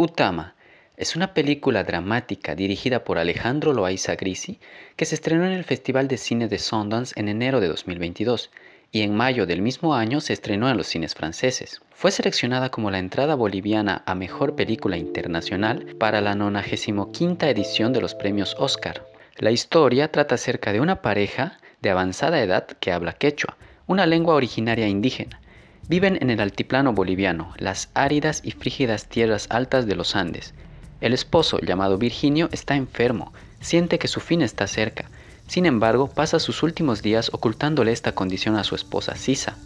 Utama es una película dramática dirigida por Alejandro Loaiza Grisi que se estrenó en el Festival de Cine de Sundance en enero de 2022 y en mayo del mismo año se estrenó en los cines franceses. Fue seleccionada como la entrada boliviana a Mejor Película Internacional para la 95 edición de los premios Oscar. La historia trata acerca de una pareja de avanzada edad que habla quechua, una lengua originaria indígena Viven en el altiplano boliviano, las áridas y frígidas tierras altas de los Andes. El esposo, llamado Virginio, está enfermo, siente que su fin está cerca. Sin embargo, pasa sus últimos días ocultándole esta condición a su esposa Sisa.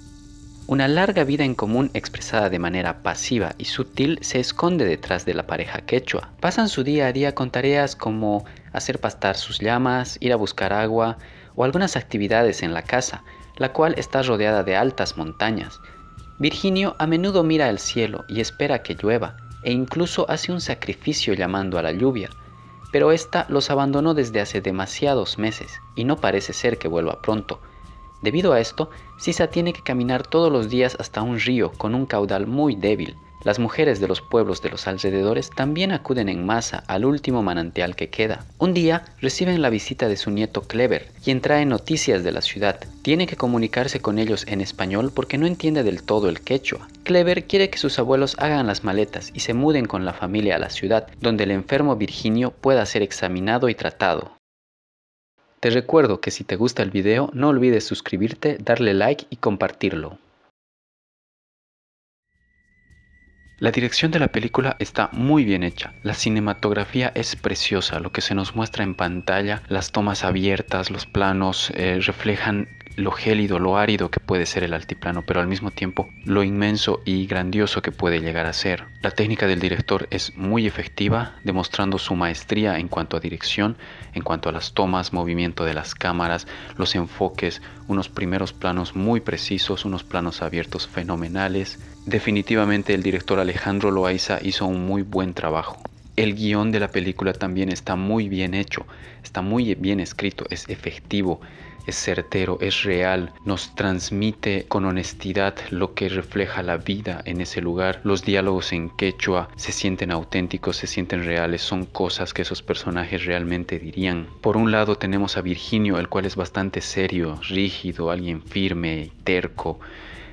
Una larga vida en común expresada de manera pasiva y sutil se esconde detrás de la pareja quechua. Pasan su día a día con tareas como hacer pastar sus llamas, ir a buscar agua o algunas actividades en la casa, la cual está rodeada de altas montañas. Virginio a menudo mira al cielo y espera que llueva, e incluso hace un sacrificio llamando a la lluvia, pero ésta los abandonó desde hace demasiados meses y no parece ser que vuelva pronto. Debido a esto, Sisa tiene que caminar todos los días hasta un río con un caudal muy débil, las mujeres de los pueblos de los alrededores también acuden en masa al último manantial que queda. Un día reciben la visita de su nieto Clever, quien trae noticias de la ciudad. Tiene que comunicarse con ellos en español porque no entiende del todo el quechua. Clever quiere que sus abuelos hagan las maletas y se muden con la familia a la ciudad, donde el enfermo Virginio pueda ser examinado y tratado. Te recuerdo que si te gusta el video no olvides suscribirte, darle like y compartirlo. La dirección de la película está muy bien hecha, la cinematografía es preciosa, lo que se nos muestra en pantalla, las tomas abiertas, los planos eh, reflejan lo gélido, lo árido que puede ser el altiplano, pero al mismo tiempo lo inmenso y grandioso que puede llegar a ser. La técnica del director es muy efectiva, demostrando su maestría en cuanto a dirección, en cuanto a las tomas, movimiento de las cámaras, los enfoques, unos primeros planos muy precisos, unos planos abiertos fenomenales. Definitivamente el director Alejandro Loaiza hizo un muy buen trabajo. El guión de la película también está muy bien hecho, está muy bien escrito, es efectivo, es certero, es real, nos transmite con honestidad lo que refleja la vida en ese lugar. Los diálogos en quechua se sienten auténticos, se sienten reales, son cosas que esos personajes realmente dirían. Por un lado tenemos a Virginio, el cual es bastante serio, rígido, alguien firme, terco,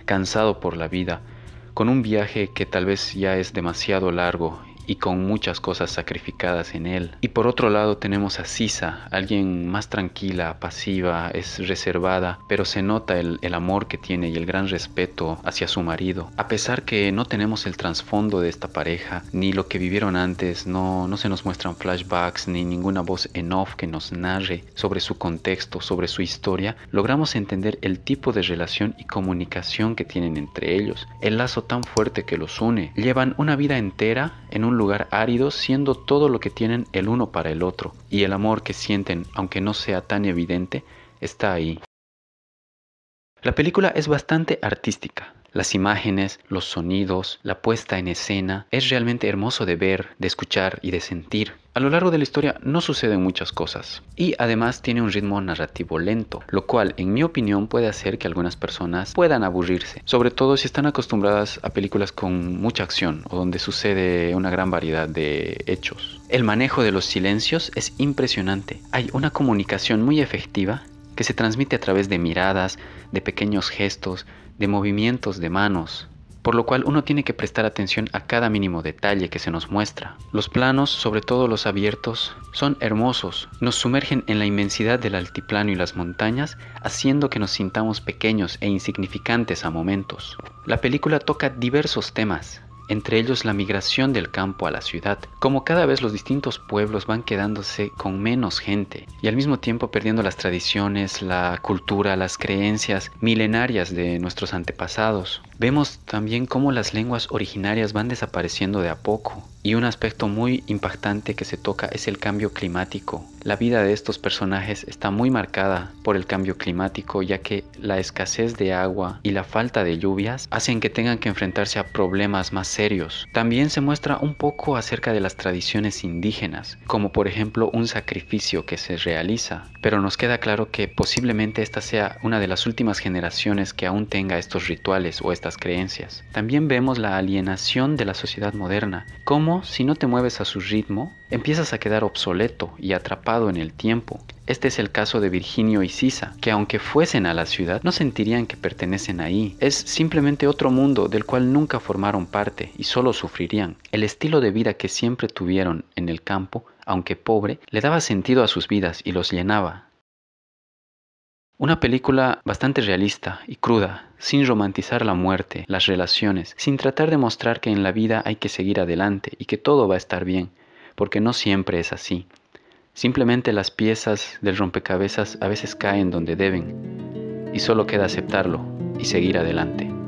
cansado por la vida con un viaje que tal vez ya es demasiado largo y con muchas cosas sacrificadas en él. Y por otro lado tenemos a Sisa, alguien más tranquila, pasiva, es reservada, pero se nota el, el amor que tiene y el gran respeto hacia su marido. A pesar que no tenemos el trasfondo de esta pareja, ni lo que vivieron antes, no, no se nos muestran flashbacks, ni ninguna voz en off que nos narre sobre su contexto, sobre su historia, logramos entender el tipo de relación y comunicación que tienen entre ellos, el lazo tan fuerte que los une. Llevan una vida entera en un lugar árido siendo todo lo que tienen el uno para el otro, y el amor que sienten, aunque no sea tan evidente, está ahí. La película es bastante artística, las imágenes, los sonidos, la puesta en escena, es realmente hermoso de ver, de escuchar y de sentir. A lo largo de la historia no suceden muchas cosas y además tiene un ritmo narrativo lento, lo cual en mi opinión puede hacer que algunas personas puedan aburrirse, sobre todo si están acostumbradas a películas con mucha acción o donde sucede una gran variedad de hechos. El manejo de los silencios es impresionante, hay una comunicación muy efectiva que se transmite a través de miradas, de pequeños gestos, de movimientos de manos, por lo cual uno tiene que prestar atención a cada mínimo detalle que se nos muestra. Los planos, sobre todo los abiertos, son hermosos, nos sumergen en la inmensidad del altiplano y las montañas, haciendo que nos sintamos pequeños e insignificantes a momentos. La película toca diversos temas, entre ellos la migración del campo a la ciudad, como cada vez los distintos pueblos van quedándose con menos gente y al mismo tiempo perdiendo las tradiciones, la cultura, las creencias milenarias de nuestros antepasados. Vemos también cómo las lenguas originarias van desapareciendo de a poco y un aspecto muy impactante que se toca es el cambio climático. La vida de estos personajes está muy marcada por el cambio climático ya que la escasez de agua y la falta de lluvias hacen que tengan que enfrentarse a problemas más serios. También se muestra un poco acerca de las tradiciones indígenas, como por ejemplo un sacrificio que se realiza, pero nos queda claro que posiblemente esta sea una de las últimas generaciones que aún tenga estos rituales o estas creencias. También vemos la alienación de la sociedad moderna, como si no te mueves a su ritmo, empiezas a quedar obsoleto y atrapado en el tiempo. Este es el caso de Virginio y Sisa, que aunque fuesen a la ciudad, no sentirían que pertenecen ahí. Es simplemente otro mundo del cual nunca formaron parte y solo sufrirían. El estilo de vida que siempre tuvieron en el campo, aunque pobre, le daba sentido a sus vidas y los llenaba, una película bastante realista y cruda, sin romantizar la muerte, las relaciones, sin tratar de mostrar que en la vida hay que seguir adelante y que todo va a estar bien, porque no siempre es así. Simplemente las piezas del rompecabezas a veces caen donde deben, y solo queda aceptarlo y seguir adelante.